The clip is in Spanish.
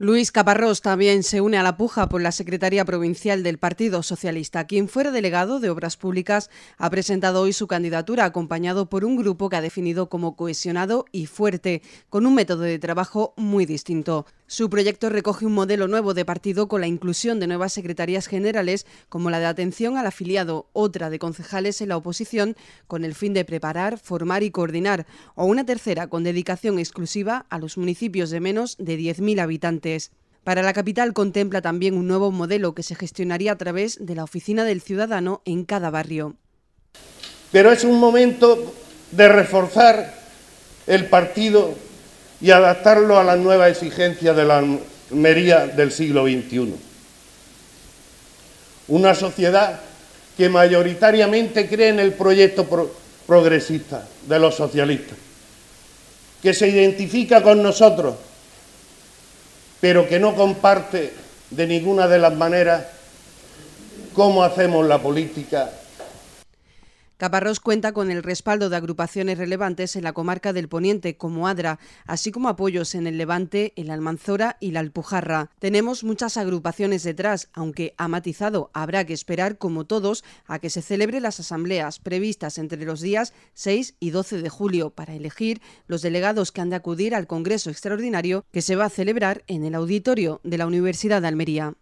Luis Caparrós también se une a la puja por la Secretaría Provincial del Partido Socialista, quien fuera delegado de Obras Públicas ha presentado hoy su candidatura acompañado por un grupo que ha definido como cohesionado y fuerte, con un método de trabajo muy distinto. Su proyecto recoge un modelo nuevo de partido con la inclusión de nuevas secretarías generales, como la de atención al afiliado, otra de concejales en la oposición, con el fin de preparar, formar y coordinar, o una tercera con dedicación exclusiva a los municipios de menos de 10.000 habitantes. Para la capital contempla también un nuevo modelo que se gestionaría a través de la oficina del ciudadano en cada barrio. Pero es un momento de reforzar el partido y adaptarlo a las nuevas exigencias de la Almería del siglo XXI. Una sociedad que mayoritariamente cree en el proyecto progresista de los socialistas, que se identifica con nosotros, pero que no comparte de ninguna de las maneras cómo hacemos la política Caparrós cuenta con el respaldo de agrupaciones relevantes en la comarca del Poniente, como Adra, así como apoyos en el Levante, la Almanzora y la Alpujarra. Tenemos muchas agrupaciones detrás, aunque ha matizado, habrá que esperar, como todos, a que se celebre las asambleas previstas entre los días 6 y 12 de julio para elegir los delegados que han de acudir al Congreso Extraordinario que se va a celebrar en el auditorio de la Universidad de Almería.